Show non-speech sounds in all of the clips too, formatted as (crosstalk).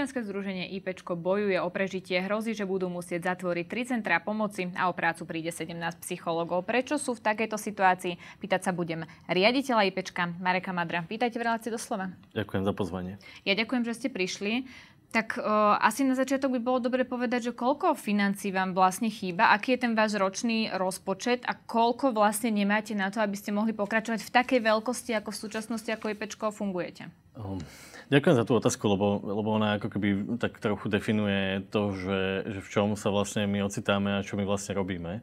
Občianske združenie IPčko bojuje o prežitie, hrozí, že budú musieť zatvoriť tri centrá pomoci a o prácu príde 17 psychológov. Prečo sú v takejto situácii? Pýtať sa budem riaditeľa IPčka Mareka Madra. Pýtajte, v relácii do slova. Ďakujem za pozvanie. Ja ďakujem, že ste prišli. Tak o, e, asi na začiatok by bolo dobre povedať, že koľko financí vám vlastne chýba, aký je ten váš ročný rozpočet a koľko vlastne nemáte na to, aby ste mohli pokračovať v takej veľkosti, ako v súčasnosti, ako IPčko fungujete? Um, Ďakujem za tú otázku, lebo, lebo ona ako keby tak trochu definuje to, že, že v čom sa vlastne my ocitáme a čo my vlastne robíme.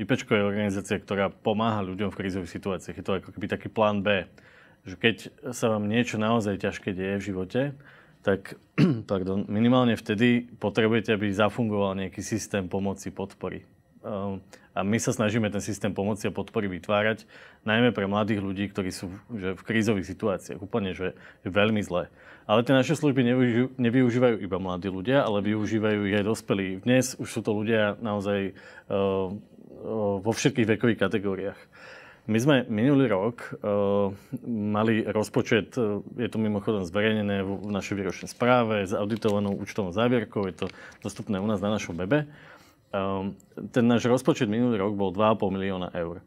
IPčko je organizácia, ktorá pomáha ľuďom v krízových situáciách. Je to ako keby taký plán B, že keď sa vám niečo naozaj ťažké deje v živote, tak (clears throat) pardon, minimálne vtedy potrebujete, aby zafungoval nejaký systém pomoci, podpory a my sa snažíme ten systém pomoci a podpory vytvárať, najmä pre mladých ľudí, ktorí sú že v krízových situáciách. Úplne, že je veľmi zlé. Ale tie naše služby nevyužívajú iba mladí ľudia, ale využívajú ich aj dospelí. Dnes už sú to ľudia naozaj e, e, vo všetkých vekových kategóriách. My sme minulý rok e, mali rozpočet, je to mimochodom zverejnené v našej výročnej správe s auditovanou účtovnou závierkou, je to dostupné u nás na našom webe. Ehm, ten náš rozpočet minulý rok bol 2,5 milióna eur.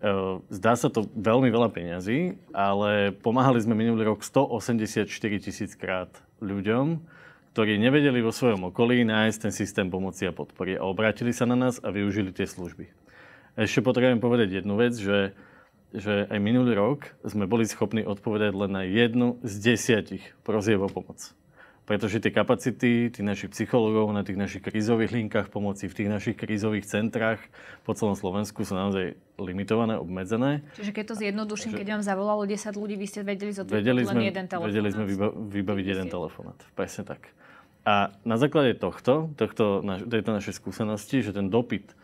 Ehm, zdá sa to veľmi veľa peňazí, ale pomáhali sme minulý rok 184 tisíc krát ľuďom, ktorí nevedeli vo svojom okolí nájsť ten systém pomoci a podpory a obrátili sa na nás a využili tie služby. Ešte potrebujem povedať jednu vec, že, že aj minulý rok sme boli schopní odpovedať len na jednu z desiatich prozieb o pomoc pretože tie kapacity tých našich psychológov na tých našich krízových linkách pomoci, v tých našich krízových centrách po celom Slovensku sú naozaj limitované, obmedzené. Čiže keď to zjednoduším, že... keď vám zavolalo 10 ľudí, vy ste vedeli zodpovedať vedeli len sme, jeden telefonát. Vedeli sme vyba- vybaviť jeden telefonát, presne tak. A na základe tohto, tohto tejto našej skúsenosti, že ten dopyt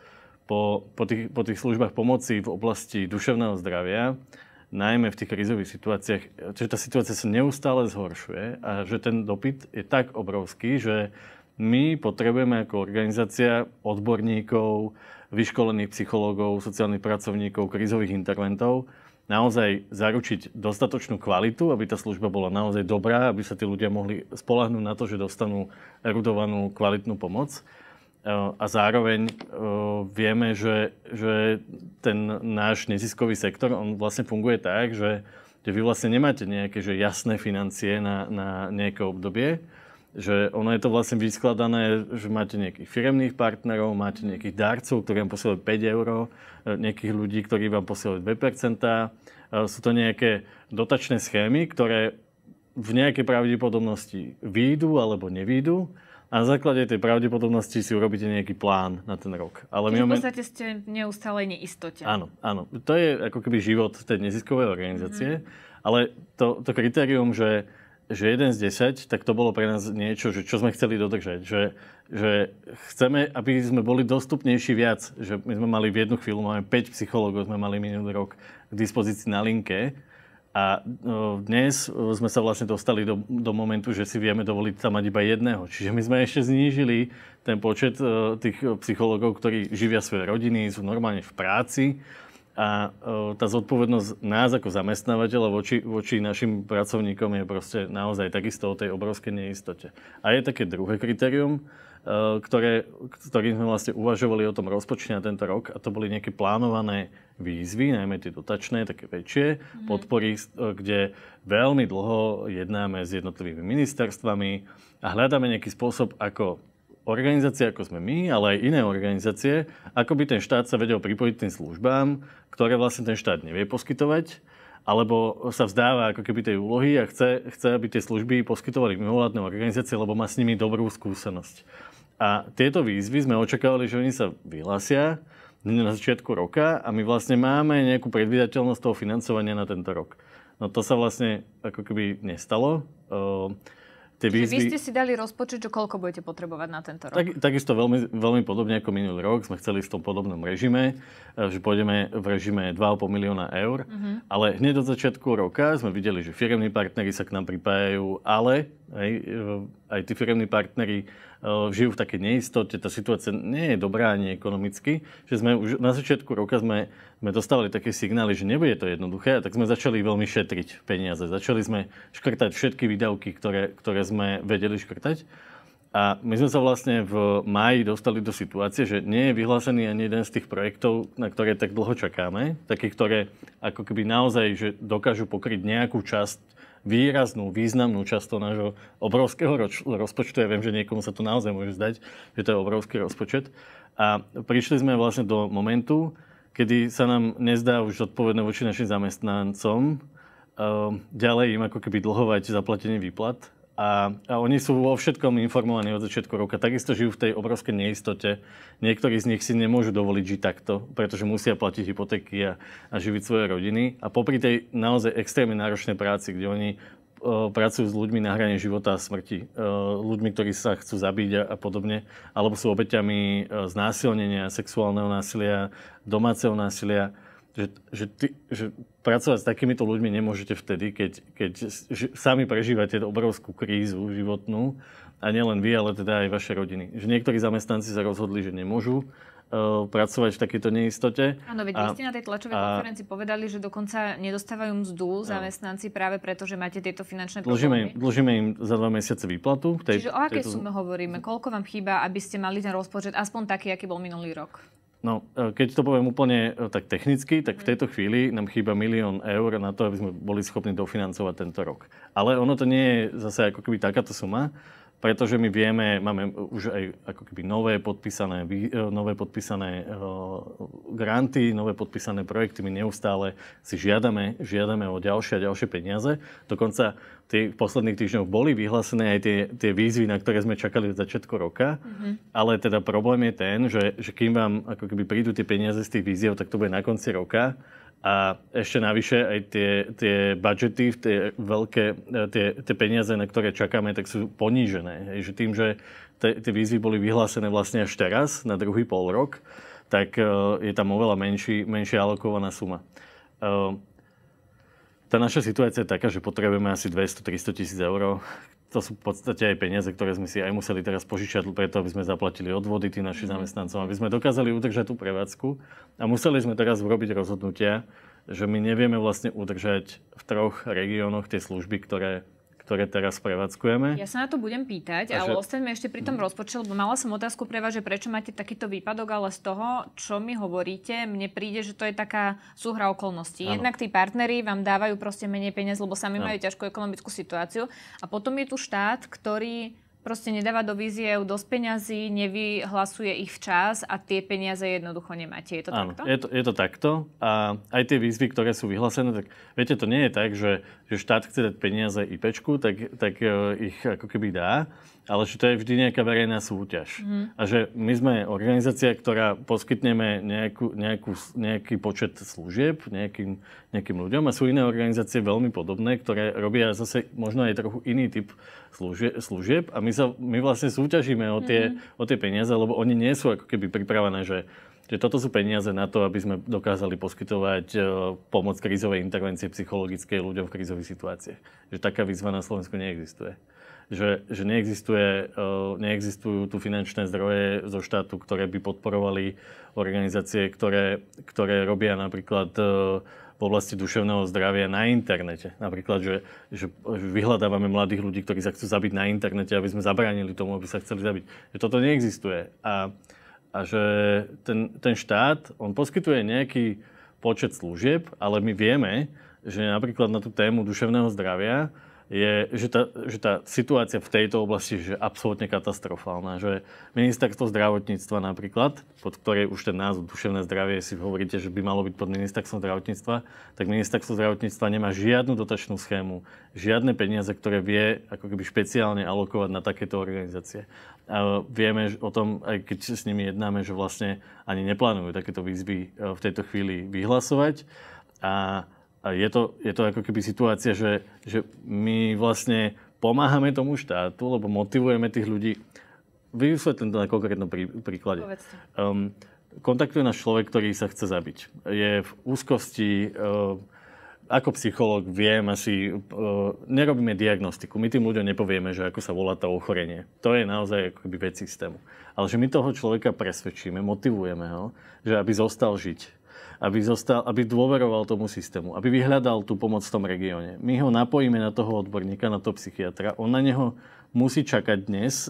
po, po, tých, po tých službách pomoci v oblasti duševného zdravia najmä v tých krizových situáciách, že tá situácia sa neustále zhoršuje a že ten dopyt je tak obrovský, že my potrebujeme ako organizácia odborníkov, vyškolených psychológov, sociálnych pracovníkov, krízových interventov naozaj zaručiť dostatočnú kvalitu, aby tá služba bola naozaj dobrá, aby sa tí ľudia mohli spolahnúť na to, že dostanú erudovanú kvalitnú pomoc Eh, a zároveň eh, vieme, že, že ten náš neziskový sektor, on vlastne funguje tak, že, že vy vlastne nemáte nejaké že jasné financie na, na nejaké obdobie, že ono je to vlastne vyskladané, že máte nejakých firemných partnerov, máte nejakých dárcov, ktorí vám posielajú 5 eur, eh, nejakých ľudí, ktorí vám posielajú 2%. Sú to nejaké dotačné schémy, ktoré v nejakej pravdepodobnosti výjdu alebo nevýjdu a na základe tej pravdepodobnosti si urobíte nejaký plán na ten rok. Ale v podstate ste neustále neistote. Áno, áno. To je ako keby život tej neziskovej organizácie. Mm-hmm. Ale to, to kritérium, že, že jeden z 10, tak to bolo pre nás niečo, že čo sme chceli dodržať. Že, že chceme, aby sme boli dostupnejší viac. Že my sme mali v jednu chvíľu, máme 5 psychológov, sme mali minulý rok k dispozícii na linke a e, dnes e, sme sa vlastne dostali do, do momentu, že si vieme dovoliť tam mať iba jedného. Čiže my sme ešte znížili ten počet e, tých psychológov, ktorí živia svoje rodiny, sú normálne v práci. A tá zodpovednosť nás ako zamestnávateľa voči, voči našim pracovníkom je proste naozaj takisto o tej obrovskej neistote. A je také druhé kritérium, Eh, ktoré, ktorým sme vlastne uvažovali o tom rozpočne na tento rok a to boli nejaké plánované výzvy, najmä tie dotačné, také väčšie mm-hmm. podpory, eh, kde veľmi dlho jednáme s jednotlivými ministerstvami a hľadáme nejaký spôsob, ako organizácie, ako sme my, ale aj iné organizácie, ako by ten štát sa vedel pripojiť tým službám, ktoré vlastne ten štát nevie poskytovať, alebo sa vzdáva ako keby tej úlohy a chce, chce aby tie služby poskytovali mimovládne organizácie, lebo má s nimi dobrú skúsenosť. A tieto výzvy sme očakávali, že oni sa vyhlásia na začiatku roka a my vlastne máme nejakú predvydateľnosť toho financovania na tento rok. No to sa vlastne ako keby nestalo. Ehm, tie výzvy... Vy ste si dali rozpočet, že koľko budete potrebovať na tento rok? Tak, takisto veľmi, veľmi podobne ako minulý rok. Sme chceli v tom podobnom režime, e, že pôjdeme v režime 2,5 milióna eur. Uh-huh. Ale hneď od začiatku roka sme videli, že firemní partnery sa k nám pripájajú, ale Hej, aj tí firemní partnery e, žijú v takej neistote, tá situácia nie je dobrá ani ekonomicky, že sme už na začiatku roka sme, sme dostávali také signály, že nebude to jednoduché, tak sme začali veľmi šetriť peniaze. Začali sme škrtať všetky výdavky, ktoré, ktoré sme vedeli škrtať. A my sme sa vlastne v máji dostali do situácie, že nie je vyhlásený ani jeden z tých projektov, na ktoré tak dlho čakáme. Takých, ktoré ako keby naozaj že dokážu pokryť nejakú časť výraznú, významnú časť toho nášho obrovského roč- rozpočtu. Ja viem, že niekomu sa to naozaj môže zdať, že to je obrovský rozpočet. A prišli sme vlastne do momentu, kedy sa nám nezdá už odpovedné voči našim zamestnancom ehm, ďalej im ako keby dlhovať zaplatenie výplat a, a oni sú vo všetkom informovaní od začiatku roka. Takisto žijú v tej obrovskej neistote. Niektorí z nich si nemôžu dovoliť žiť takto, pretože musia platiť hypotéky a, a živiť svoje rodiny. A popri tej naozaj extrémne náročnej práci, kde oni pracujú s ľuďmi na hrane života a smrti. Ľuďmi, ktorí sa chcú zabiť a podobne. Alebo sú obeťami znásilnenia, sexuálneho násilia, domáceho násilia že, že, ty, že pracovať s takýmito ľuďmi nemôžete vtedy, keď, keď sami prežívate obrovskú krízu životnú a nielen vy, ale teda aj vaše rodiny. Že niektorí zamestnanci sa rozhodli, že nemôžu uh, pracovať v takejto neistote. Áno, veď a, vy ste na tej tlačovej a, konferencii povedali, že dokonca nedostávajú mzdu zamestnanci práve preto, že máte tieto finančné problémy. Dlžíme, im, im za dva mesiace výplatu. Tej, Čiže o akej tejto... sume hovoríme? Koľko vám chýba, aby ste mali ten rozpočet aspoň taký, aký bol minulý rok? No, e, keď to poviem úplne e, tak technicky, tak v tejto chvíli nám chýba milión eur na to, aby sme boli schopní dofinancovať tento rok. Ale ono to nie je zase ako keby takáto suma, pretože my vieme, máme už aj ako keby nové podpísané, e, nové podpísané e, granty, nové podpísané projekty, my neustále si žiadame, žiadame o ďalšie a ďalšie peniaze. Dokonca tie v posledných týždňoch boli vyhlásené aj tie, tie výzvy, na ktoré sme čakali od začiatku roka, mm-hmm. ale teda problém je ten, že, že kým vám ako keby prídu tie peniaze z tých výziev, tak to bude na konci roka a ešte navyše aj tie, tie budžety, tie veľké, e, tie, tie peniaze, na ktoré čakáme, tak sú ponížené. Hej, že tým, že te, tie výzvy boli vyhlásené vlastne až teraz, na druhý pol rok, tak uh, je tam oveľa menší, menšia alokovaná suma. Uh, tá naša situácia je taká, že potrebujeme asi 200-300 tisíc eur to sú v podstate aj peniaze, ktoré sme si aj museli teraz požičať preto, aby sme zaplatili odvody tým našim mhm. zamestnancom, aby sme dokázali udržať tú prevádzku. A museli sme teraz urobiť rozhodnutia, že my nevieme vlastne udržať v troch regiónoch tie služby, ktoré ktoré teraz prevádzkujeme. Ja sa na to budem pýtať, a ale ostaňme ešte pri tom mhm. rozpočte, lebo mala som otázku pre vás, že prečo máte takýto výpadok, ale z toho, čo mi hovoríte, mne príde, že to je taká súhra okolností. Ano. Jednak tí partnery vám dávajú proste menej peniaz, lebo sami ano. majú ťažkú ekonomickú situáciu. A potom je tu štát, ktorý proste nedáva do víziev dosť peňazí, nevyhlasuje ich včas a tie peniaze jednoducho nemáte. Je to Áno, takto? Je to, je to takto a aj tie výzvy, ktoré sú vyhlásené, tak viete, to nie je tak, že, že štát chce dať peniaze IPčku, tak, tak e, ich ako keby dá ale že to je vždy nejaká verejná súťaž. Mm. A že my sme organizácia, ktorá poskytneme nejakú, nejakú, nejaký počet služieb nejakým, nejakým ľuďom a sú iné organizácie veľmi podobné, ktoré robia zase možno aj trochu iný typ služie, služieb a my, sa, my vlastne súťažíme o tie, mm. o tie peniaze, lebo oni nie sú ako keby pripravené, že že toto sú peniaze na to, aby sme dokázali poskytovať e, pomoc krízovej intervencie psychologickej ľuďom v krízových situáciách. Že taká výzva na Slovensku neexistuje že, že neexistuje, eh, neexistujú tu finančné zdroje zo štátu, ktoré by podporovali organizácie, ktoré, ktoré robia napríklad eh, v oblasti duševného zdravia na internete. Napríklad, že, že vyhľadávame mladých ľudí, ktorí sa chcú zabiť na internete, aby sme zabránili tomu, aby sa chceli zabiť. Že toto neexistuje. A, a že ten, ten štát, on poskytuje nejaký počet služieb, ale my vieme, že napríklad na tú tému duševného zdravia je, že tá, že tá situácia v tejto oblasti je absolútne katastrofálna. Že ministerstvo zdravotníctva napríklad, pod ktorej už ten názov duševné zdravie si hovoríte, že by malo byť pod ministerstvom zdravotníctva, tak ministerstvo zdravotníctva nemá žiadnu dotačnú schému, žiadne peniaze, ktoré vie ako keby špeciálne alokovať na takéto organizácie. A vieme o tom, aj keď s nimi jednáme, že vlastne ani neplánujú takéto výzvy e, v tejto chvíli vyhlasovať. A je to, je to ako keby situácia, že, že my vlastne pomáhame tomu štátu, lebo motivujeme tých ľudí. Vysvetlím to na konkrétnom prí, príklade. Um, kontaktuje náš človek, ktorý sa chce zabiť. Je v úzkosti, uh, ako psychológ viem asi, uh, nerobíme diagnostiku. My tým ľuďom nepovieme, že ako sa volá to ochorenie. To je naozaj ako keby vec systému. Ale že my toho človeka presvedčíme, motivujeme ho, že aby zostal žiť aby, zostal, aby dôveroval tomu systému, aby vyhľadal tú pomoc v tom regióne. My ho napojíme na toho odborníka, na toho psychiatra. On na neho musí čakať dnes e,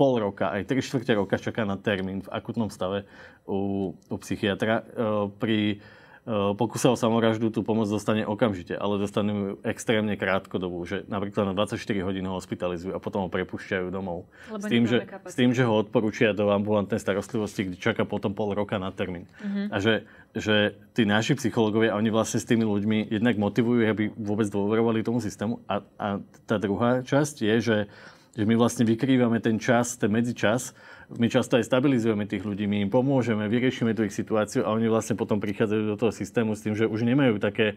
pol roka, aj tri štvrte roka čaká na termín v akutnom stave u, u psychiatra. E, pri Eh, o samovraždu tú pomoc dostane okamžite, ale dostanú ju extrémne dobu, že napríklad na 24 hodín ho hospitalizujú a potom ho prepušťajú domov. s tým, že, s tým, že ho odporúčia do ambulantnej starostlivosti, kde čaká potom pol roka na termín. Mm-hmm. A že, že tí naši psychológovia, oni vlastne s tými ľuďmi jednak motivujú, aby vôbec dôverovali tomu systému. A, a tá druhá časť je, že, že my vlastne vykrývame ten čas, ten medzičas, my často aj stabilizujeme tých ľudí, my im pomôžeme, vyriešime tú ich situáciu a oni vlastne potom prichádzajú do toho systému s tým, že už nemajú také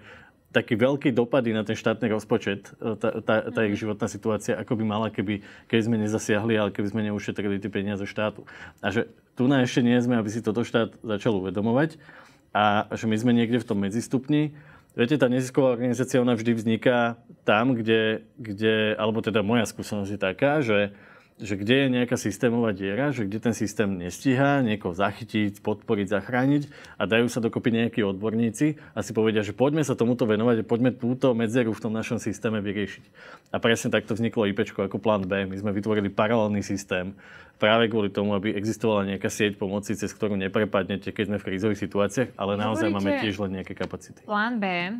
taký veľký dopady na ten štátny rozpočet, tá, tá, tá ich mhm. životná situácia, ako by mala, keby, keby sme nezasiahli, ale keby sme neušetrili tie peniaze štátu. A že tu na ešte nie sme, aby si toto štát začal uvedomovať a že my sme niekde v tom medzistupni. Viete, tá nezisková organizácia, ona vždy vzniká tam, kde, kde alebo teda moja skúsenosť je taká, že že kde je nejaká systémová diera, že kde ten systém nestíha, niekoho zachytiť, podporiť, zachrániť a dajú sa dokopy nejakí odborníci a si povedia, že poďme sa tomuto venovať a poďme túto medzeru v tom našom systéme vyriešiť. A presne takto vzniklo IP ako plán B. My sme vytvorili paralelný systém, práve kvôli tomu, aby existovala nejaká sieť pomoci, cez ktorú neprepadnete, keď sme v krízových situáciách, ale naozaj Hovoríte, máme tiež len nejaké kapacity. Plán B uh, eh,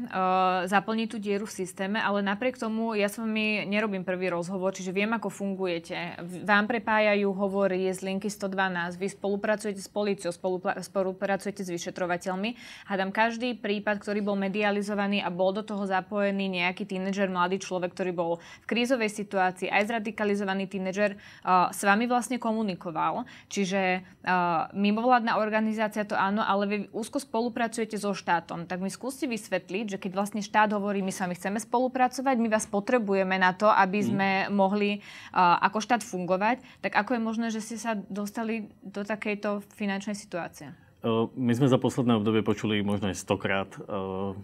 zaplní tú dieru v systéme, ale napriek tomu ja s vami nerobím prvý rozhovor, čiže viem, ako fungujete. Vám prepájajú hovory z linky 112, vy spolupracujete s policiou, spolupra- spolupracujete s vyšetrovateľmi. Hádam každý prípad, ktorý bol medializovaný a bol do toho zapojený nejaký tínedžer, mladý človek, ktorý bol v krízovej situácii, aj zradikalizovaný tínedžer, uh, s vami vlastne komunikuje komunikoval. Čiže uh, mimovládna organizácia to áno, ale vy úzko spolupracujete so štátom. Tak mi skúste vysvetliť, že keď vlastne štát hovorí, my s vami chceme spolupracovať, my vás potrebujeme na to, aby mm. sme mm. mohli uh, ako štát fungovať, tak ako je možné, že ste sa dostali do takejto finančnej situácie? Eh, my sme za posledné obdobie počuli možno aj stokrát uh,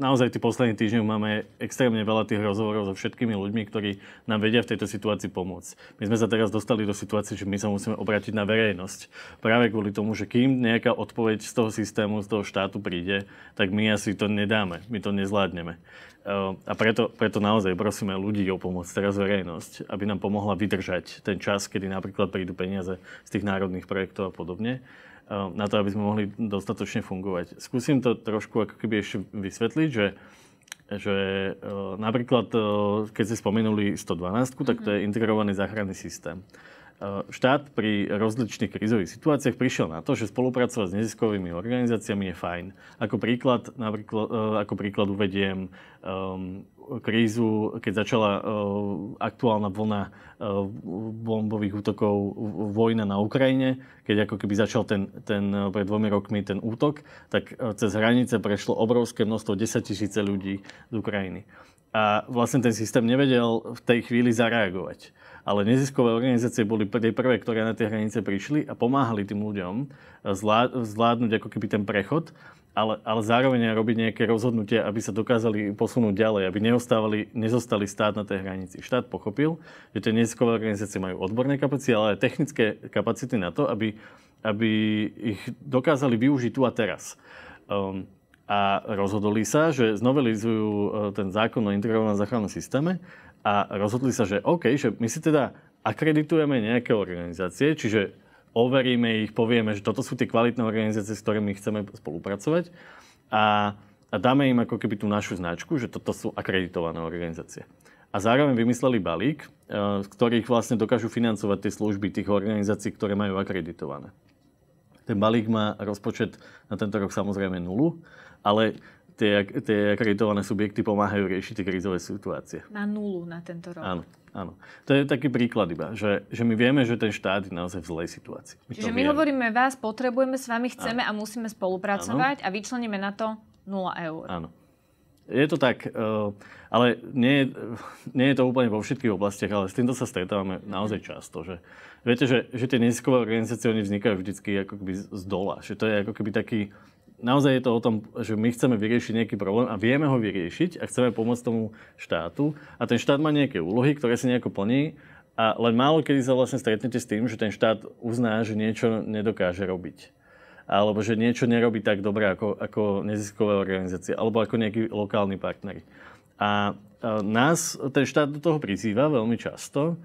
naozaj tí poslední týždňov máme extrémne veľa tých rozhovorov so všetkými ľuďmi, ktorí nám vedia v tejto situácii pomôcť. My sme sa teraz dostali do situácie, že my sa musíme obrátiť na verejnosť. Práve kvôli tomu, že kým nejaká odpoveď z toho systému, z toho štátu príde, tak my asi to nedáme, my to nezvládneme. Ehm, a preto, preto naozaj prosíme ľudí o pomoc, teraz verejnosť, aby nám pomohla vydržať ten čas, kedy napríklad prídu peniaze z tých národných projektov a podobne na to, aby sme mohli dostatočne fungovať. Skúsim to trošku ako keby ešte vysvetliť, že že e, napríklad, e, keď ste spomenuli 112, tak to je mhm. integrovaný záchranný systém. E, štát pri rozličných krizových situáciách prišiel na to, že spolupracovať s neziskovými organizáciami je fajn. Ako príklad, napríklad, ako príklad uvediem um, krízu, keď začala e, aktuálna vlna e, bombových útokov vojna na Ukrajine, keď ako keby začal ten, ten e, pred dvomi rokmi ten útok, tak cez hranice prešlo obrovské množstvo 10 tisíce ľudí z Ukrajiny. A vlastne ten systém nevedel v tej chvíli zareagovať. Ale neziskové organizácie boli tie prvé, ktoré na tie hranice prišli a pomáhali tým ľuďom zvládnuť ako keby ten prechod ale, ale zároveň robiť nejaké rozhodnutia, aby sa dokázali posunúť ďalej, aby neostávali, nezostali stáť na tej hranici. Štát pochopil, že tie neziskové organizácie majú odborné kapacity, ale aj technické kapacity na to, aby, aby ich dokázali využiť tu a teraz. Um, a rozhodli sa, že znovelizujú uh, ten zákon o integrovanom záchrannom systéme a rozhodli sa, že OK, že my si teda akreditujeme nejaké organizácie, čiže overíme ich, povieme, že toto sú tie kvalitné organizácie, s ktorými chceme spolupracovať a, a dáme im ako keby tú našu značku, že toto sú akreditované organizácie. A zároveň vymysleli balík, e, z ktorých vlastne dokážu financovať tie služby tých organizácií, ktoré majú akreditované. Ten balík má rozpočet na tento rok samozrejme nulu, ale tie, tie akreditované subjekty pomáhajú riešiť tie krízové situácie. Na nulu na tento rok. Áno. Áno. To je taký príklad iba, že, že my vieme, že ten štát je naozaj v zlej situácii. My Čiže my vieme. hovoríme vás, potrebujeme s vami, chceme Áno. a musíme spolupracovať Áno. a vyčleníme na to 0 eur. Áno. Je to tak, eh, ale nie, nie je to úplne vo všetkých oblastiach, ale s týmto sa stretávame mhm. naozaj často. Že, viete, že, že tie neziskové organizácie oni vznikajú vždy ako keby z dola. Že to je ako keby taký naozaj je to o tom, že my chceme vyriešiť nejaký problém a vieme ho vyriešiť a chceme pomôcť tomu štátu a ten štát má nejaké úlohy, ktoré si nejako plní a len málo kedy sa vlastne stretnete s tým, že ten štát uzná, že niečo nedokáže robiť alebo že niečo nerobí tak dobre ako, ako neziskové organizácie alebo ako nejakí lokálni partneri. A, a nás ten štát do toho prizýva veľmi často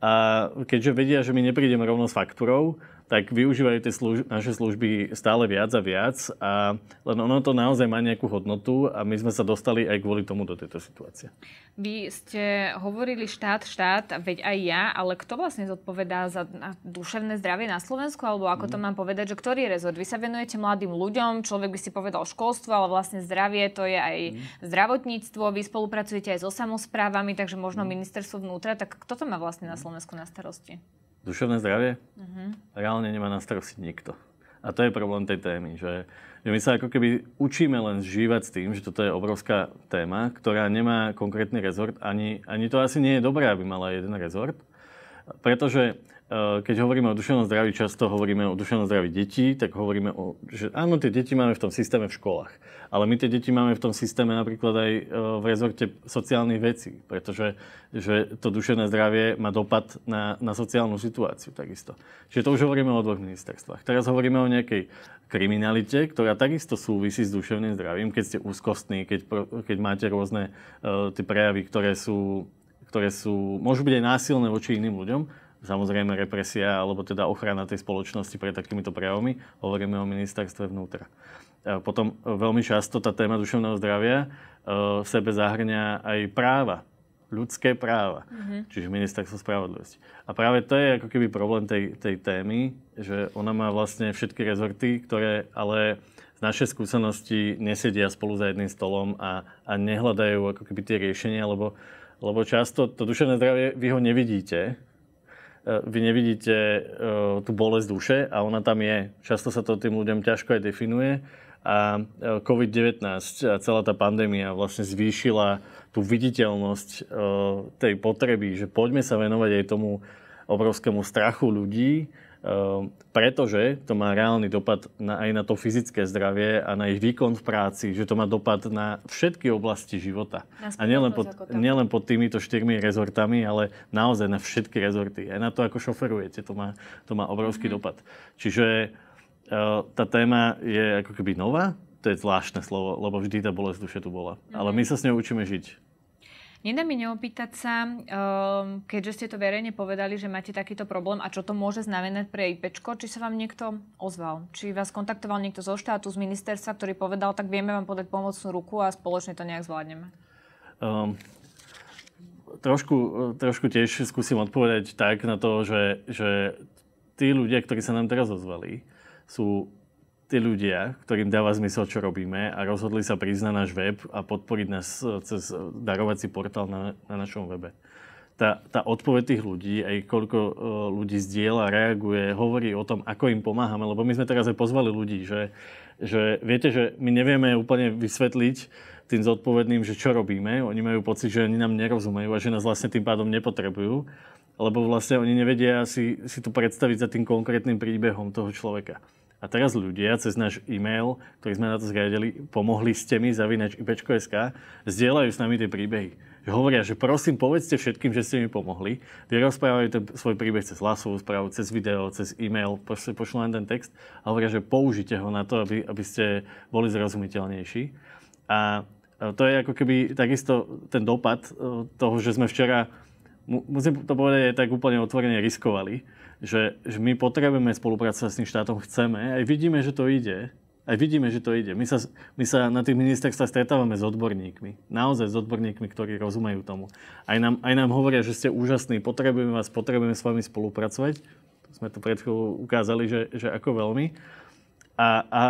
a keďže vedia, že my neprídeme rovno s faktúrou, tak využívajú tie služ- naše služby stále viac a viac a len ono to naozaj má nejakú hodnotu a my sme sa dostali aj kvôli tomu do tejto situácie. Vy ste hovorili štát, štát, veď aj ja, ale kto vlastne zodpovedá za duševné zdravie na Slovensku, alebo ako mm. to mhm. mám povedať, že ktorý rezort? Vy sa venujete mladým ľuďom, človek by si povedal školstvo, ale vlastne zdravie to je aj mm. zdravotníctvo, vy spolupracujete aj so samozprávami, takže možno mm. ministerstvo vnútra, tak kto to má vlastne na mhm. Slovensku na starosti? duševné zdravie Uh-huh. reálne nemá na starosti nikto. A to je problém tej témy, že, že my sa ako keby učíme len žívať s tým, že toto je obrovská téma, ktorá nemá konkrétny rezort, ani, ani to asi nie je dobré, aby mala jeden rezort, pretože Eh, keď hovoríme o duševnom zdraví, často hovoríme o duševnom zdraví detí, tak hovoríme o, že áno, tie deti máme v tom systéme v školách, ale my tie deti máme v tom systéme napríklad aj eh, v rezorte sociálnych vecí, pretože že to duševné zdravie má dopad na, na sociálnu situáciu takisto. Čiže to už hovoríme o dvoch ministerstvách. Teraz hovoríme o nejakej kriminalite, ktorá takisto súvisí s duševným zdravím, keď ste úzkostní, keď, keď máte rôzne uh, tie prejavy, ktoré sú, ktoré sú, môžu byť aj násilné voči iným ľuďom, samozrejme represia alebo teda ochrana tej spoločnosti pred takýmito prejavmi. Hovoríme o ministerstve vnútra. E, potom veľmi často tá téma duševného zdravia e, v sebe zahrňa aj práva, ľudské práva, mm-hmm. čiže ministerstvo spravodlivosti. A práve to je ako keby problém tej, tej témy, že ona má vlastne všetky rezorty, ktoré ale z našej skúsenosti nesedia spolu za jedným stolom a, a nehľadajú ako keby tie riešenia, lebo, lebo často to duševné zdravie, vy ho nevidíte, Eh, vy nevidíte eh, tú bolesť duše a ona tam je. Často sa to tým ľuďom ťažko aj definuje. A eh, COVID-19 a celá tá pandémia vlastne zvýšila tú viditeľnosť tej potreby, že poďme sa venovať aj tomu obrovskému strachu ľudí, Ehm, pretože to má reálny dopad na, aj na to fyzické zdravie a na ich výkon v práci, že to má dopad na všetky oblasti života. A nielen pod, nielen pod týmito štyrmi rezortami, ale naozaj na všetky rezorty. Aj na to, ako šoferujete, to má, to má obrovský mm-hmm. dopad. Čiže eh, tá téma je ako keby nová, to je zvláštne slovo, lebo vždy tá bolesť duše tu bola. Mm-hmm. Ale mhm. my sa s ňou učíme žiť. Nedá mi neopýtať sa, um, keďže ste to verejne povedali, že máte takýto problém a čo to môže znamenať pre IP, či sa vám niekto ozval? Či vás kontaktoval niekto zo štátu, z ministerstva, ktorý povedal, tak vieme vám podať pomocnú ruku a spoločne to nejak zvládneme? Um, trošku, trošku tiež skúsim odpovedať tak na to, že, že tí ľudia, ktorí sa nám teraz ozvali, sú tí ľudia, ktorým dáva zmysel, čo robíme a rozhodli sa prísť na náš web a podporiť nás e, cez darovací portál na, na našom webe. Tá, tá odpoveď tých ľudí, aj koľko e, ľudí zdieľa, reaguje, hovorí o tom, ako im pomáhame, lebo my sme teraz aj pozvali ľudí, že, že viete, že my nevieme úplne vysvetliť tým zodpovedným, že čo robíme. Oni majú pocit, že oni nám nerozumejú a že nás vlastne tým pádom nepotrebujú, lebo vlastne oni nevedia si, si to predstaviť za tým konkrétnym príbehom toho človeka. A teraz ľudia cez náš e-mail, ktorý sme na to zriadili, pomohli ste mi zavinač ipečko.sk, zdieľajú s nami tie príbehy. Že hovoria, že prosím, povedzte všetkým, že ste mi pomohli. Vy rozprávajú ten svoj príbeh cez hlasovú správu, cez video, cez e-mail, proste pošlú len ten text a hovoria, že použite ho na to, aby, aby ste boli zrozumiteľnejší. A e, to je ako keby takisto ten dopad e, toho, že sme včera, musím to povedať, aj tak úplne otvorene riskovali že, že my potrebujeme spolupracovať s tým štátom, chceme, aj vidíme, že to ide, aj vidíme, že to ide. My sa, my sa na tých ministerstvách stretávame s odborníkmi. Naozaj s odborníkmi, ktorí rozumejú tomu. Aj nám, aj nám hovoria, že ste úžasní, potrebujeme vás, potrebujeme s vami spolupracovať. Sme to pred chvíľou ukázali, že, že ako veľmi. A, a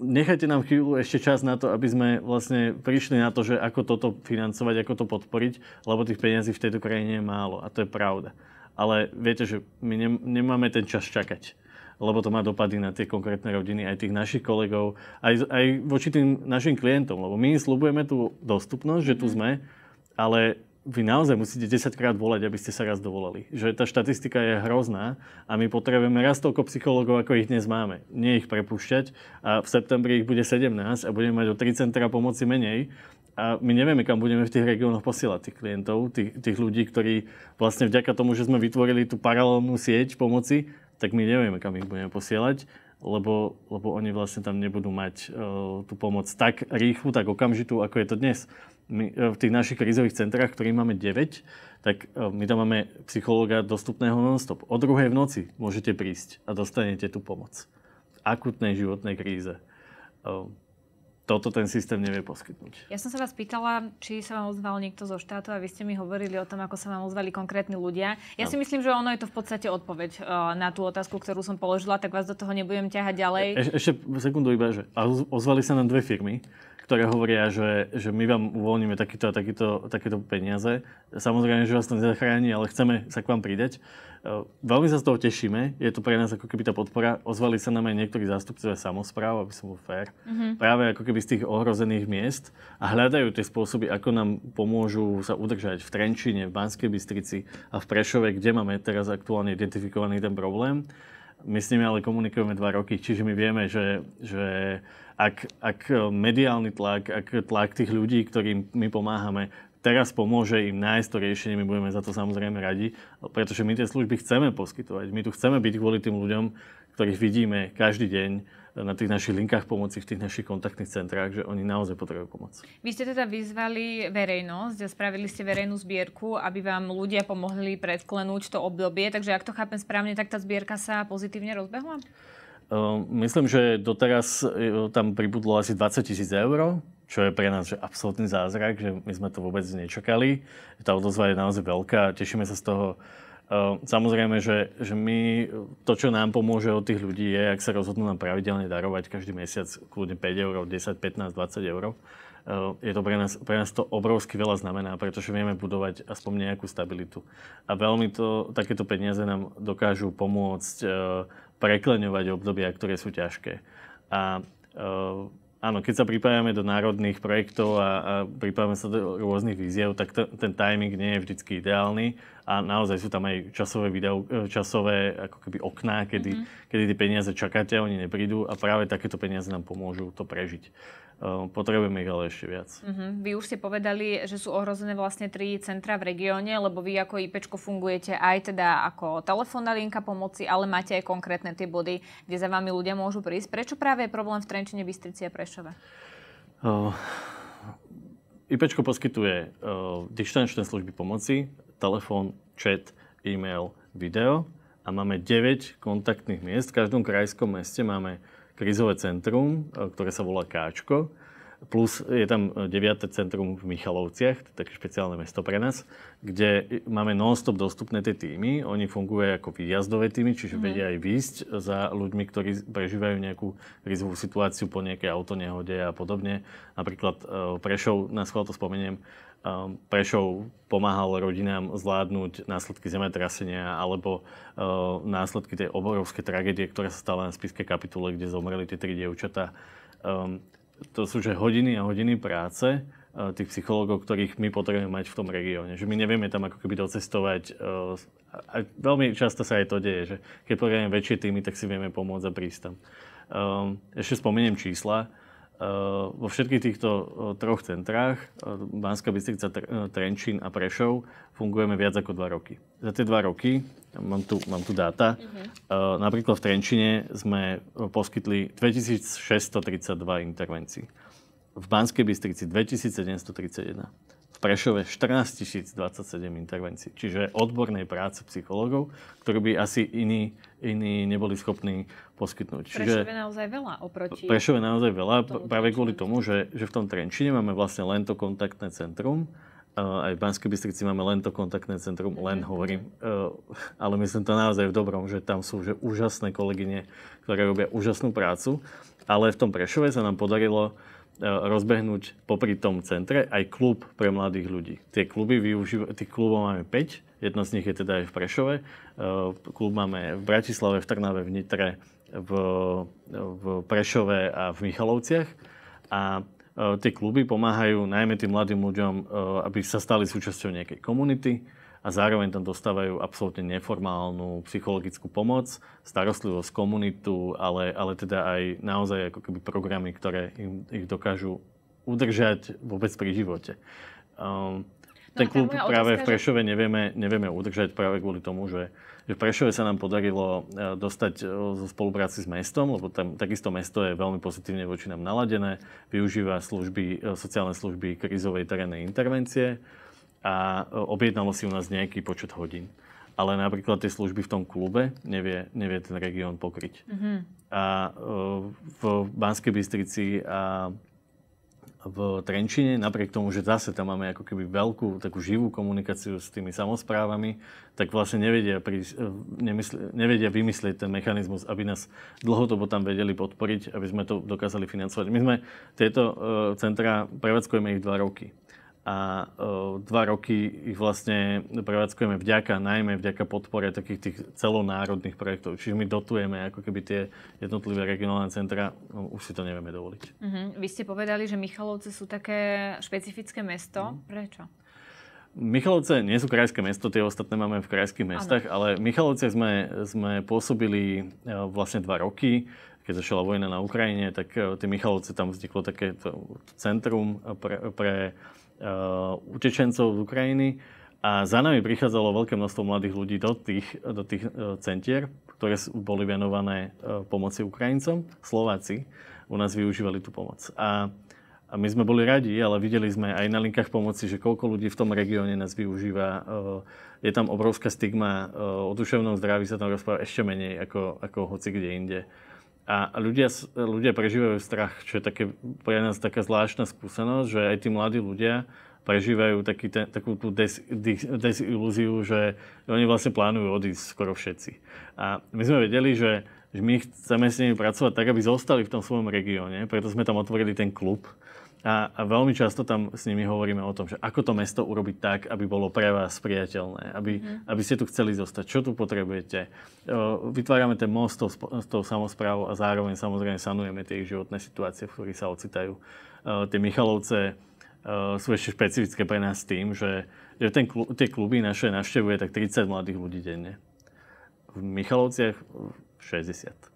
nechajte nám chvíľu ešte čas na to, aby sme vlastne prišli na to, že ako toto financovať, ako to podporiť, lebo tých peniazí v tejto krajine je málo. A to je pravda ale viete, že my nemáme ten čas čakať lebo to má dopady na tie konkrétne rodiny, aj tých našich kolegov, aj, aj voči tým našim klientom, lebo my slubujeme tú dostupnosť, že tu mhm. sme, ale vy naozaj musíte 10 krát volať, aby ste sa raz dovolali. Že tá štatistika je hrozná a my potrebujeme raz toľko psychologov, ako ich dnes máme. Nie ich prepúšťať a v septembri ich bude 17 a budeme mať o 3 centra pomoci menej a my nevieme, kam budeme v tých regiónoch posielať tých klientov, tých, tých ľudí, ktorí vlastne vďaka tomu, že sme vytvorili tú paralelnú sieť pomoci, tak my nevieme, kam ich budeme posielať, lebo, lebo oni vlastne tam nebudú mať uh, tú pomoc tak rýchlu, tak okamžitú, ako je to dnes. My uh, v tých našich krizových centrách, ktorých máme 9, tak uh, my tam máme psychológa dostupného nonstop. O druhej v noci môžete prísť a dostanete tú pomoc. V akutnej životnej kríze. Uh, toto ten systém nevie poskytnúť. Ja som sa vás pýtala, či sa vám ozval niekto zo štátu a vy ste mi hovorili o tom, ako sa vám ozvali konkrétni ľudia. Ja no. si myslím, že ono je to v podstate odpoveď eh, na tú otázku, ktorú som položila, tak vás do toho nebudem ťahať ďalej. E, e ešte sekundu iba, že ozvali sa nám dve firmy, ktoré hovoria, že, že my vám uvoľníme takýto a takýto, takéto peniaze. Samozrejme, že vás to nezachráni, ale chceme sa k vám pridať. E, veľmi sa z toho tešíme, je to pre nás ako keby tá podpora. Ozvali sa nám aj niektorí zástupcovia samozpráv, aby som bol fér, mm-hmm. práve ako keby z tých ohrozených miest a hľadajú tie spôsoby, ako nám pomôžu sa udržať v Trenčine, v Banskej Bystrici a v Prešove, kde máme teraz aktuálne identifikovaný ten problém. My s nimi ale komunikujeme dva roky, čiže my vieme, že, že ak, ak mediálny tlak, ak tlak tých ľudí, ktorým my pomáhame, teraz pomôže im nájsť to riešenie, my budeme za to samozrejme radi, pretože my tie služby chceme poskytovať. My tu chceme byť kvôli tým ľuďom, ktorých vidíme každý deň na tých našich linkách pomoci, v tých našich kontaktných centrách, že oni naozaj potrebujú pomoc. Vy ste teda vyzvali verejnosť a spravili ste verejnú zbierku, aby vám ľudia pomohli predklenúť to obdobie. Takže ak to chápem správne, tak tá zbierka sa pozitívne rozbehla? Ehm, myslím, že doteraz e, tam pribudlo asi 20 tisíc eur, čo je pre nás že absolútny zázrak, že my sme to vôbec nečakali. Tá odozva je naozaj veľká a tešíme sa z toho. Ehm, samozrejme, že, že my, to, čo nám pomôže od tých ľudí je, ak sa rozhodnú nám pravidelne darovať každý mesiac kľudne 5 eur, 10, 15, 20 eur Eh, je to pre nás, pre nás to obrovsky veľa znamená, pretože vieme budovať aspoň nejakú stabilitu. A veľmi to, takéto peniaze nám dokážu pomôcť eh, prekleňovať obdobia, ktoré sú ťažké. A eh, áno, keď sa pripájame do národných projektov a, a pripájame sa do rôznych víziev, tak to, ten timing nie je vždycky ideálny a naozaj sú tam aj časové, video, časové ako keby okná, kedy, mm-hmm. kedy tie peniaze čakáte, oni neprídu a práve takéto peniaze nám pomôžu to prežiť. Ehm, potrebujeme ich ale ešte viac. Uh-huh. Vy už ste povedali, že sú ohrozené vlastne tri centra v regióne, lebo vy ako IPčko fungujete aj teda ako telefónna linka pomoci, ale máte aj konkrétne tie body, kde za vami ľudia môžu prísť. Prečo práve je problém v Trenčine, Bystrici a Prešove? Uh, IPčko poskytuje uh, distančné služby pomoci, telefón, chat, e-mail, video a máme 9 kontaktných miest. V každom krajskom meste máme krizové centrum, e, ktoré sa volá Káčko, plus je tam 9. E, centrum v Michalovciach, to je také špeciálne mesto pre nás, kde máme non-stop dostupné tie týmy. Oni fungujú ako výjazdové týmy, čiže mm. vedia aj výjsť za ľuďmi, ktorí prežívajú nejakú rizovú situáciu po nejakej autonehode a podobne. Napríklad e, Prešov, na schvál to spomeniem, Ehm, Prešov pomáhal rodinám zvládnuť následky zemetrasenia alebo ehm, následky tej obrovskej tragédie, ktorá sa stala na spiske kapitule, kde zomreli tie tri dievčatá. Ehm, to sú že hodiny a hodiny práce tých psychológov, ktorých my potrebujeme mať v tom regióne. Že my nevieme tam ako keby docestovať. A veľmi často sa aj to deje, že keď potrebujeme väčšie týmy, tak si vieme pomôcť a prísť tam. Ešte spomeniem čísla Eh, vo všetkých týchto eh, troch centrách, eh, Banská Bystrica, Trenčín a Prešov, fungujeme viac ako dva roky. Za tie dva roky, mám tu, mám tu dáta, uh-huh. napríklad v Trenčine sme poskytli 2632 intervencií, v Banskej Bystrici 2731, Prešove 14 027 intervencií, čiže odbornej práce psychológov, ktorú by asi iní, iní neboli schopní poskytnúť. Čiže Prešove naozaj veľa oproti... Prešove naozaj veľa, práve kvôli tomu, že, že v tom Trenčine máme vlastne len to kontaktné centrum, eh, aj v Banskej Bystrici máme len to kontaktné centrum, mhm. len hovorím, eh, ale myslím to naozaj v dobrom, že tam sú že úžasné kolegyne, ktoré robia úžasnú prácu, ale v tom Prešove sa nám podarilo E, rozbehnúť popri tom centre aj klub pre mladých ľudí. Tie kluby využíva, tých klubov máme 5, jedno z nich je teda aj v Prešove, e, klub máme v Bratislave, v Trnave, v Nitre, v, v Prešove a v Michalovciach. A e, tie kluby pomáhajú najmä tým mladým ľuďom, aby sa stali súčasťou nejakej komunity, a zároveň tam dostávajú absolútne neformálnu psychologickú pomoc, starostlivosť, komunitu, ale, ale teda aj naozaj ako keby programy, ktoré im, ich dokážu udržať vôbec pri živote. Um, ten no, klub práve otázka, v Prešove že... nevieme, nevieme udržať práve kvôli tomu, že, že v Prešove sa nám podarilo e, dostať e, zo spolupráci s mestom, lebo tam takisto mesto je veľmi pozitívne voči nám naladené, využíva služby, e, sociálne služby krizovej terénnej intervencie a objednalo si u nás nejaký počet hodín. Ale napríklad tie služby v tom klube nevie, nevie ten región pokryť. Mm-hmm. A e, v Banskej Bystrici a v Trenčine, napriek tomu, že zase tam máme ako keby veľkú takú živú komunikáciu s tými samozprávami, tak vlastne nevedia, pri, e, nemysle, nevedia vymyslieť ten mechanizmus, aby nás dlhodobo tam vedeli podporiť, aby sme to dokázali financovať. My sme tieto uh, centra prevádzkujeme ich dva roky a dva roky ich vlastne prevádzkujeme vďaka, najmä vďaka podpore takých tých celonárodných projektov. Čiže my dotujeme ako keby tie jednotlivé regionálne centra, no, už si to nevieme dovoliť. Uh-huh. Vy ste povedali, že Michalovce sú také špecifické mesto. Uh-huh. Prečo? Michalovce nie sú krajské mesto, tie ostatné máme v krajských mestách, ano. ale v sme, sme pôsobili e, vlastne dva roky keď začala vojna na Ukrajine, tak e, tie Michalovce tam vzniklo také centrum pre, pre Eh, utečencov z Ukrajiny a za nami prichádzalo veľké množstvo mladých ľudí do tých, do tých eh, centier, ktoré boli venované eh, pomoci Ukrajincom. Slováci u nás využívali tú pomoc. A, a my sme boli radi, ale videli sme aj na linkách pomoci, že koľko ľudí v tom regióne nás využíva. Je tam obrovská stigma, o duševnom zdraví sa tam rozpráva ešte menej ako, ako hoci kde inde. A ľudia, ľudia prežívajú strach, čo je také, pre nás taká zvláštna skúsenosť, že aj tí mladí ľudia prežívajú taký ten, takú tú des, des, desilúziu, že oni vlastne plánujú odísť skoro všetci. A my sme vedeli, že, že my chceme s nimi pracovať tak, aby zostali v tom svojom regióne, preto sme tam otvorili ten klub, a, a veľmi často tam s nimi hovoríme o tom, že ako to mesto urobiť tak, aby bolo pre vás priateľné, aby, mm. aby ste tu chceli zostať, čo tu potrebujete. E, vytvárame ten most s tou samozprávou a zároveň samozrejme sanujeme tie ich životné situácie, v ktorých sa ocitajú. E, tie Michalovce e, sú ešte špecifické pre nás tým, že, že ten, tie kluby naše navštevuje tak 30 mladých ľudí denne. V Michalovciach 60.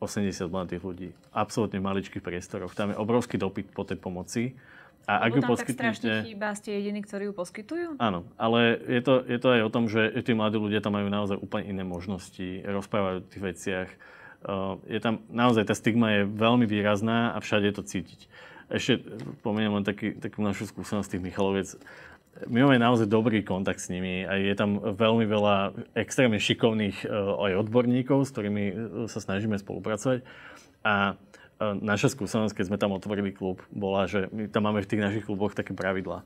80 mladých ľudí. Absolútne maličký maličkých priestoroch. Tam je obrovský dopyt po tej pomoci. A ak ju poskytnete... chýba, ste jediní, ktorí ju poskytujú? Áno, ale je to, je to aj o tom, že tí mladí ľudia tam majú naozaj úplne iné možnosti, rozprávajú o tých veciach. Eh, je tam, naozaj tá stigma je veľmi výrazná a všade je to cítiť. Ešte pomeniem len taký, takú našu skúsenosť tých Michaloviec my máme naozaj dobrý kontakt s nimi a je tam veľmi veľa extrémne šikovných e, aj odborníkov, s ktorými e, sa snažíme spolupracovať. A e, naša skúsenosť, keď sme tam otvorili klub, bola, že my tam máme v tých našich kluboch také pravidla,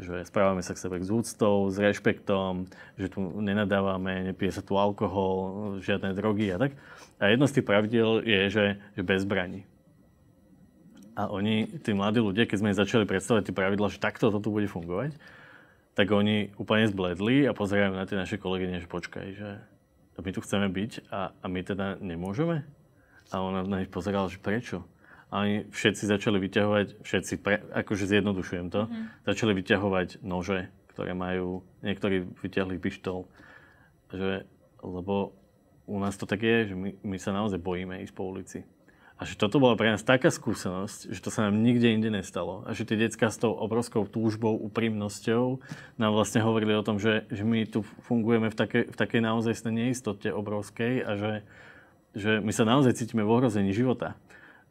že správame sa k sebe s úctou, s rešpektom, že tu nenadávame, nepije sa tu alkohol, žiadne drogy a tak. A jedno z tých pravidel je, že, že bez zbraní. A oni, tí mladí ľudia, keď sme im začali predstavať tie pravidla, že takto to tu bude fungovať, tak oni úplne zbledli a pozerajú na tie naše kolegyne, že počkaj, že my tu chceme byť a, a my teda nemôžeme? A ona na nich pozerala, že prečo? A oni všetci začali vyťahovať, všetci, pre, akože zjednodušujem to, mm. začali vyťahovať nože, ktoré majú, niektorí vyťahli pištol, že, lebo u nás to tak je, že my, my sa naozaj bojíme ísť po ulici. A že toto bola pre nás taká skúsenosť, že to sa nám nikde inde nestalo. A že tie detská s tou obrovskou túžbou, úprimnosťou nám vlastne hovorili o tom, že, že my tu fungujeme v take, v takej naozaj neistote obrovskej a že, že my sa naozaj cítime v ohrození života.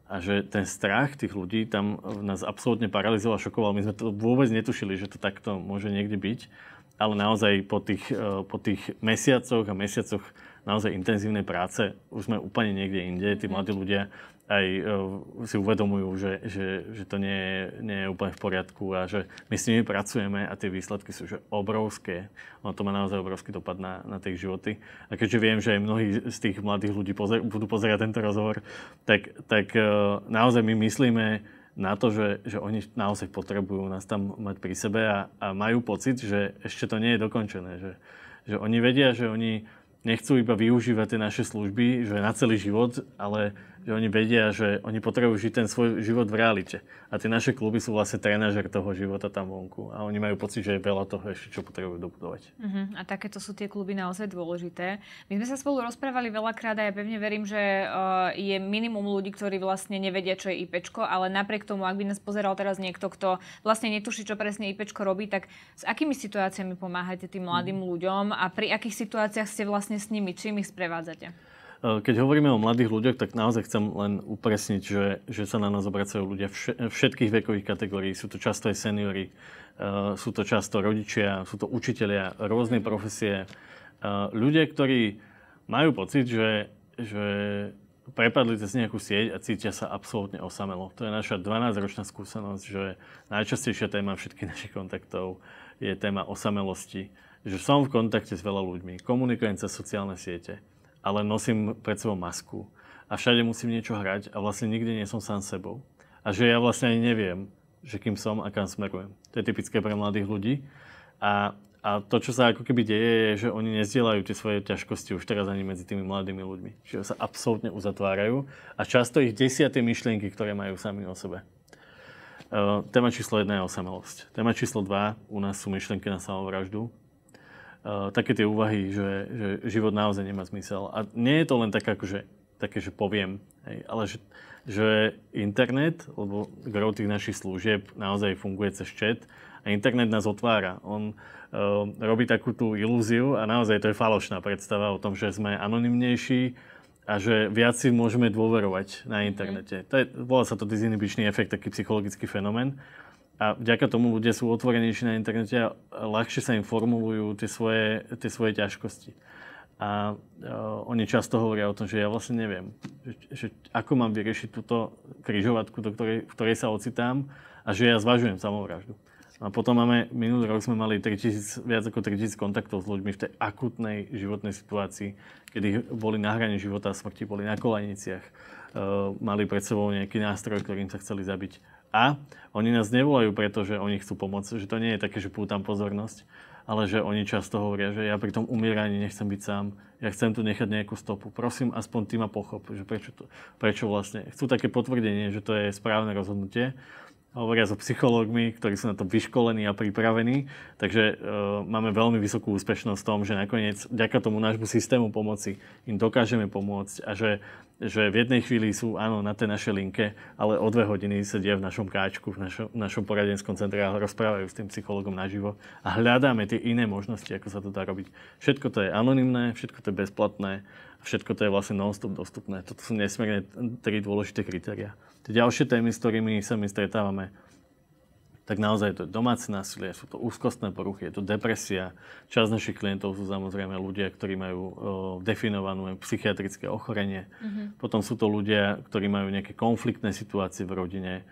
A že ten strach tých ľudí tam nás absolútne paralizoval, šokoval. My sme to vôbec netušili, že to takto môže niekde byť. Ale naozaj po tých, e, po tých mesiacoch a mesiacoch naozaj intenzívnej práce už sme úplne niekde inde. Tí mladí mhm. ľudia aj e, si uvedomujú, že, že, že to nie je, nie je úplne v poriadku a že my s nimi pracujeme a tie výsledky sú že obrovské. Ono to má naozaj obrovský dopad na, na tie životy. A keďže viem, že aj mnohí z tých mladých ľudí pozer, budú pozerať tento rozhovor, tak, tak e, naozaj my myslíme na to, že, že oni naozaj potrebujú nás tam mať pri sebe a, a majú pocit, že ešte to nie je dokončené. Že, že oni vedia, že oni nechcú iba využívať tie naše služby, že na celý život, ale že oni vedia, že oni potrebujú žiť ten svoj život v realite. A tie naše kluby sú vlastne trénažer toho života tam vonku. A oni majú pocit, že je veľa toho ešte, čo potrebujú dobudovať. Uh-huh. A takéto sú tie kluby naozaj dôležité. My sme sa spolu rozprávali veľakrát a ja pevne verím, že uh, je minimum ľudí, ktorí vlastne nevedia, čo je IPčko, ale napriek tomu, ak by nás pozeral teraz niekto, kto vlastne netuší, čo presne IPčko robí, tak s akými situáciami pomáhate tým mladým uh-huh. ľuďom a pri akých situáciách ste vlastne s nimi, čím ich sprevádzate? Eh, keď hovoríme o mladých ľuďoch, tak naozaj chcem len upresniť, že, že sa na nás obracajú ľudia všetkých vekových kategórií. Sú to často aj seniory, eh, sú to často rodičia, sú to učitelia, rôzne mhm. profesie. Eh, ľudia, ktorí majú pocit, že, že prepadli cez nejakú sieť a cítia sa absolútne osamelo. To je naša 12-ročná skúsenosť, že najčastejšia téma všetkých našich kontaktov je téma osamelosti. Že som v kontakte s veľa ľuďmi, komunikujem cez sociálne siete, ale nosím pred sebou masku a všade musím niečo hrať a vlastne nikdy nie som sám sebou. A že ja vlastne ani neviem, že kým som a kam smerujem. To je typické pre mladých ľudí. A, a to, čo sa ako keby deje, je, že oni nezdielajú tie svoje ťažkosti už teraz ani medzi tými mladými ľuďmi. Čiže sa absolútne uzatvárajú a často ich desia tie myšlienky, ktoré majú sami o sebe. Uh, téma číslo 1 je osamelosť. Téma číslo 2 u nás sú myšlienky na samovraždu. Eh, také tie úvahy, že, že život naozaj nemá zmysel. A nie je to len tak, akože, také, že poviem, hej, ale že, že internet, lebo grov tých našich služieb naozaj funguje cez chat a internet nás otvára. On uh, robí takú tú ilúziu a naozaj to je falošná predstava o tom, že sme anonimnejší a že viac si môžeme dôverovať na mhm. internete. To je, volá sa to dizinhibičný efekt, taký psychologický fenomén. Uh, a vďaka tomu ľudia sú otvorenejší na internete a ľahšie sa im formulujú tie svoje, tie svoje ťažkosti. A uh, oni často hovoria o tom, že ja vlastne neviem, že, že ako mám vyriešiť túto križovatku, do ktorej, v ktorej sa ocitám a že ja zvažujem samovraždu. A potom máme, minulý rok sme mali 3000, viac ako 3000 kontaktov s ľuďmi v tej akutnej životnej situácii, kedy boli na hrane života a smrti, boli na koleniciach, uh, mali pred sebou nejaký nástroj, ktorým sa chceli zabiť a oni nás nevolajú preto, že oni chcú pomôcť, že to nie je také, že pútam pozornosť, ale že oni často hovoria, že ja pri tom umieraní nechcem byť sám, ja chcem tu nechať nejakú stopu. Prosím, aspoň ty ma pochop, že prečo, to, prečo vlastne. Chcú také potvrdenie, že to je správne rozhodnutie. Hovoria so psychológmi, ktorí sú na to vyškolení a pripravení, takže e, máme veľmi vysokú úspešnosť v tom, že nakoniec, ďaká tomu nášmu systému pomoci, im dokážeme pomôcť a že že v jednej chvíli sú áno na tej našej linke, ale o dve hodiny sedia v našom káčku, v, našo, v našom poradenskom centre a rozprávajú s tým psychologom naživo a hľadáme tie iné možnosti, ako sa to dá robiť. Všetko to je anonimné, všetko to je bezplatné, všetko to je vlastne non-stop dostupné. Toto sú nesmierne tri dôležité kritéria. Tie ďalšie témy, s ktorými sa my stretávame, tak naozaj to je domáce násilie, sú to úzkostné poruchy, je to depresia. Časť našich klientov sú samozrejme ľudia, ktorí majú o, e, definované psychiatrické ochorenie. Mm-hmm. Potom sú to ľudia, ktorí majú nejaké konfliktné situácie v rodine. E,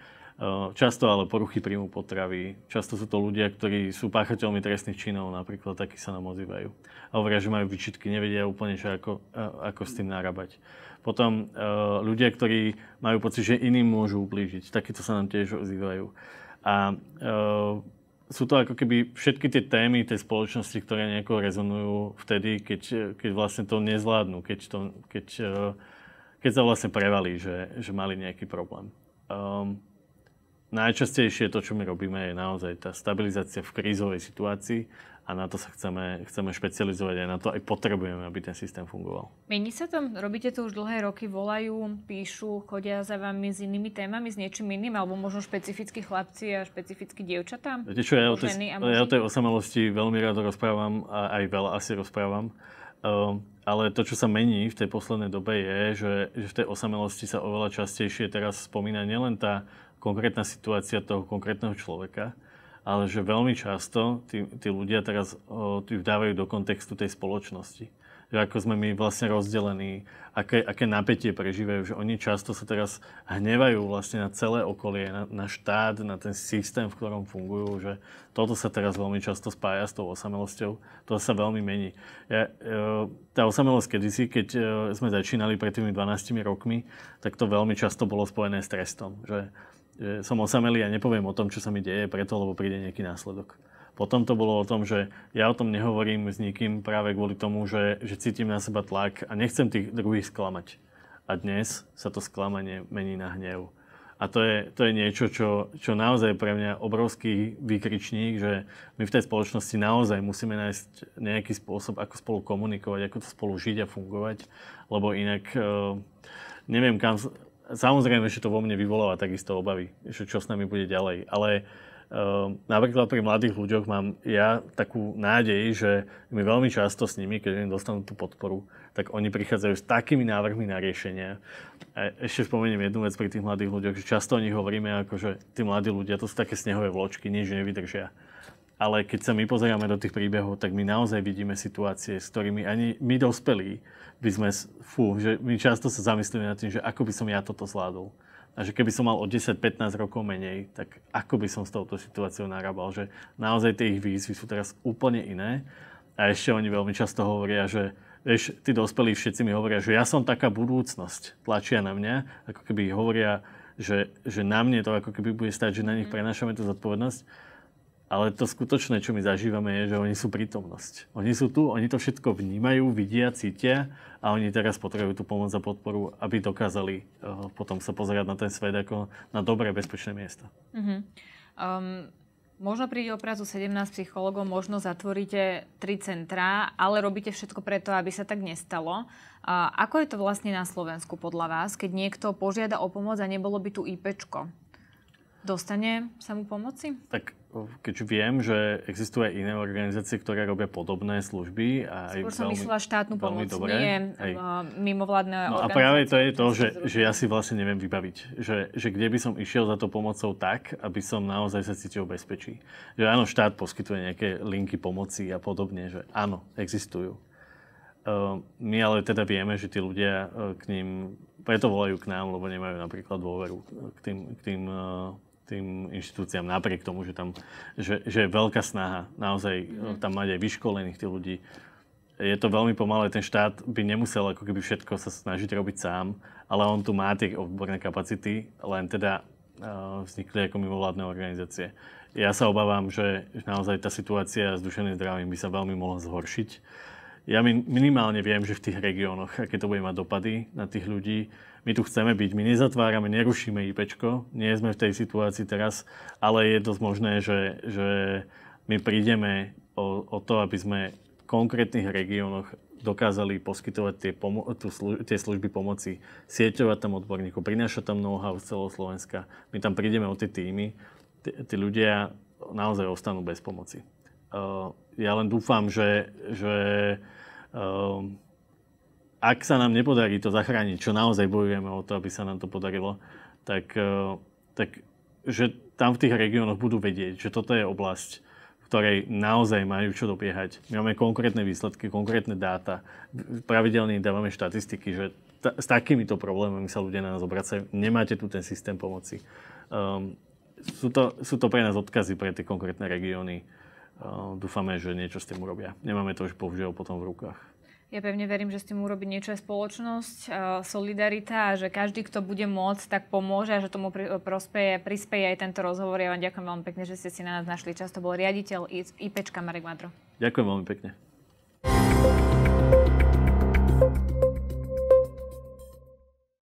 často ale poruchy príjmu potravy. Často sú to ľudia, ktorí sú páchateľmi trestných činov, napríklad takí sa nám ozývajú. A hovoria, že majú výčitky, nevedia úplne, že ako, e, ako s tým narábať. Potom ľudia, ktorí majú pocit, že iným môžu ublížiť, takíto sa nám tiež ozývajú. A e, sú to ako keby všetky tie témy tej spoločnosti, ktoré nejako rezonujú vtedy, keď, keď vlastne to nezvládnu, keď, to, keď, e, keď sa vlastne prevalí, že, že mali nejaký problém. E, najčastejšie to, čo my robíme, je naozaj tá stabilizácia v krízovej situácii a na to sa chceme, chceme špecializovať a na to aj potrebujeme, aby ten systém fungoval. Mení sa to? Robíte to už dlhé roky, volajú, píšu, chodia za vami s inými témami, s niečím iným, alebo možno špecificky chlapci a špecificky dievčatá? Viete čo, ja o, tej, ja o tej osamelosti veľmi rád rozprávam a aj veľa asi rozprávam. Um, ale to, čo sa mení v tej poslednej dobe je, že, že v tej osamelosti sa oveľa častejšie teraz spomína nielen tá konkrétna situácia toho konkrétneho človeka, ale že veľmi často tí, tí ľudia teraz tí dávajú do kontextu tej spoločnosti. Že ako sme my vlastne rozdelení, aké, aké napätie prežívajú, že oni často sa teraz hnevajú vlastne na celé okolie, na, na štát, na ten systém, v ktorom fungujú, že toto sa teraz veľmi často spája s tou osamelosťou, to sa veľmi mení. Ja, e, tá osamelosť kedysi, keď e, sme začínali pred tými 12 rokmi, tak to veľmi často bolo spojené s trestom, že E, som osamelý a nepoviem o tom, čo sa mi deje preto, lebo príde nejaký následok. Potom to bolo o tom, že ja o tom nehovorím s nikým práve kvôli tomu, že, že cítim na seba tlak a nechcem tých druhých sklamať. A dnes sa to sklamanie mení na hnev. A to je, to je niečo, čo, čo naozaj pre mňa obrovský výkričník, že my v tej spoločnosti naozaj musíme nájsť nejaký spôsob, ako spolu komunikovať, ako to spolu žiť a fungovať, lebo inak e, neviem, kam, Samozrejme, že to vo mne vyvoláva takisto obavy, že čo s nami bude ďalej. Ale e, napríklad pri mladých ľuďoch mám ja takú nádej, že my veľmi často s nimi, keď oni dostanú tú podporu, tak oni prichádzajú s takými návrhmi na riešenia. A ešte spomeniem jednu vec pri tých mladých ľuďoch, že často o nich hovoríme ako, že tí mladí ľudia to sú také snehové vločky, nič nevydržia. Ale keď sa my pozeráme do tých príbehov, tak my naozaj vidíme situácie, s ktorými ani my dospelí by sme, fú, že my často sa zamyslíme nad tým, že ako by som ja toto zvládol. A že keby som mal o 10-15 rokov menej, tak ako by som s touto situáciou narabal. Že naozaj tie ich výzvy sú teraz úplne iné. A ešte oni veľmi často hovoria, že vieš, tí dospelí všetci mi hovoria, že ja som taká budúcnosť. Tlačia na mňa, ako keby hovoria, že, že na mne to ako keby bude stať, že na nich prenášame tú zodpovednosť. Ale to skutočné, čo my zažívame, je, že oni sú prítomnosť. Oni sú tu, oni to všetko vnímajú, vidia, cítia a oni teraz potrebujú tú pomoc a podporu, aby dokázali uh, potom sa pozerať na ten svet ako na dobré, bezpečné miesta. Uh-huh. Um, možno príde o prácu 17 psychológov, možno zatvoríte tri centrá, ale robíte všetko preto, aby sa tak nestalo. Uh, ako je to vlastne na Slovensku podľa vás, keď niekto požiada o pomoc a nebolo by tu IPčko? Dostane sa mu pomoci? Tak keď viem, že existuje iné organizácie, ktoré robia podobné služby. A Skôr som veľmi, myslela štátnu pomoc, nie aj. Eh, mimovládne no organizácie. A práve to je to, že, že ja si vlastne neviem vybaviť. Že, že kde by som išiel za to pomocou tak, aby som naozaj sa cítil bezpečí. Že áno, štát poskytuje nejaké linky pomoci a podobne, že áno, existujú. Ehm, my ale teda vieme, že tí ľudia eh, k ním, preto volajú k nám, lebo nemajú napríklad dôveru k tým, k tým eh, tým inštitúciám, napriek tomu, že, tam, že, že je veľká snaha naozaj mm. tam mať aj vyškolených tých ľudí. Je to veľmi pomalé, ten štát by nemusel ako keby všetko sa snažiť robiť sám, ale on tu má tie odborné kapacity, len teda uh, vznikli ako mimovládne organizácie. Ja sa obávam, že naozaj tá situácia s dušeným zdravím by sa veľmi mohla zhoršiť. Ja minimálne viem, že v tých regiónoch, aké to bude mať dopady na tých ľudí, my tu chceme byť, my nezatvárame, nerušíme IP, nie sme v tej situácii teraz, ale je dosť možné, že, že my prídeme o, o to, aby sme v konkrétnych regiónoch dokázali poskytovať tie, pomo- tú slu- tie služby pomoci, sieťovať tam odborníkov, prinášať tam know-how z celého Slovenska. My tam prídeme o tie týmy, tí, tí ľudia naozaj ostanú bez pomoci. Uh, ja len dúfam, že, že uh, ak sa nám nepodarí to zachrániť, čo naozaj bojujeme o to, aby sa nám to podarilo, tak, e, tak že tam v tých regiónoch budú vedieť, že toto je oblasť, v ktorej naozaj majú čo dobiehať. Máme konkrétne výsledky, konkrétne dáta. Pravidelne dávame štatistiky, že ta, s takýmito problémami sa ľudia na nás obracajú. Nemáte tu ten systém pomoci. Um, sú, to, sú to pre nás odkazy pre tie konkrétne regióny. Uh, dúfame, že niečo s tým urobia. Nemáme to už bohužiaľ potom v rukách. Ja pevne verím, že s tým urobí niečo aj spoločnosť, e, solidarita a že každý, kto bude môcť, tak pomôže a že tomu prospeje, prispieje aj tento rozhovor. Ja vám ďakujem veľmi pekne, že ste si na nás našli čas. To bol riaditeľ IPčka Marek Madro. Ďakujem veľmi pekne.